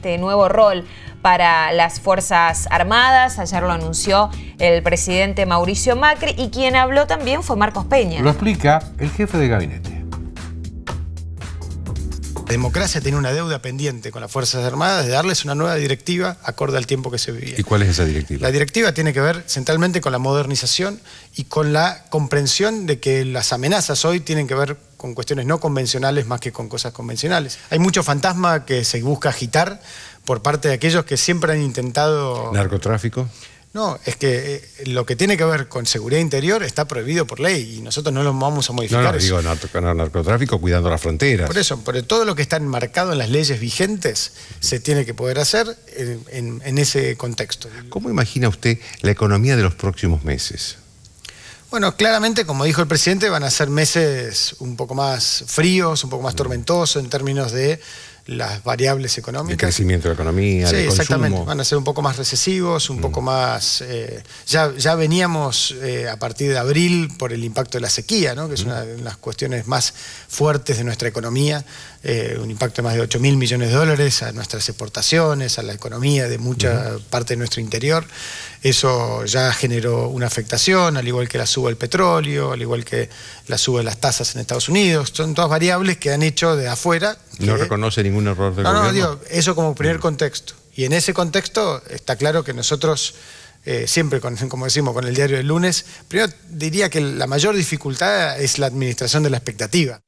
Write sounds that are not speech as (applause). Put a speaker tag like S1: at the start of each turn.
S1: este nuevo rol para las Fuerzas Armadas. Ayer lo anunció el presidente Mauricio Macri y quien habló también fue Marcos Peña. Lo explica el jefe de gabinete. La democracia tiene una deuda pendiente con las Fuerzas Armadas de darles una nueva directiva acorde al tiempo que se vivía. ¿Y cuál es esa directiva? La directiva tiene que ver centralmente con la modernización y con la comprensión de que las amenazas hoy tienen que ver con cuestiones no convencionales más que con cosas convencionales. Hay mucho fantasma que se busca agitar por parte de aquellos que siempre han intentado... ¿Narcotráfico? No, es que eh, lo que tiene que ver con seguridad interior está prohibido por ley y nosotros no lo vamos a modificar. No, no, digo narcotráfico cuidando las fronteras. Por eso, por todo lo que está enmarcado en las leyes vigentes se tiene que poder hacer en, en ese contexto. ¿Cómo imagina usted la economía de los próximos meses? Bueno, claramente, como dijo el presidente, van a ser meses un poco más fríos, un poco más mm. tormentosos en términos de las variables económicas. El crecimiento de la economía, sí, exactamente. Van a ser un poco más recesivos, un mm. poco más. Eh, ya, ya veníamos eh, a partir de abril por el impacto de la sequía, ¿no? que es mm. una de las cuestiones más fuertes de nuestra economía. Eh, un impacto de más de 8 mil millones de dólares a nuestras exportaciones, a la economía de mucha parte de nuestro interior. Eso ya generó una afectación, al igual que la suba del petróleo, al igual que la suba de las tasas en Estados Unidos. Son todas variables que han hecho de afuera no reconoce ningún error del gobierno. No, digo, eso como primer mm. contexto. Y en ese contexto está claro que nosotros, eh, siempre, (laughs) como decimos, con el diario del lunes, primero diría que la mayor dificultad es la administración de la expectativa.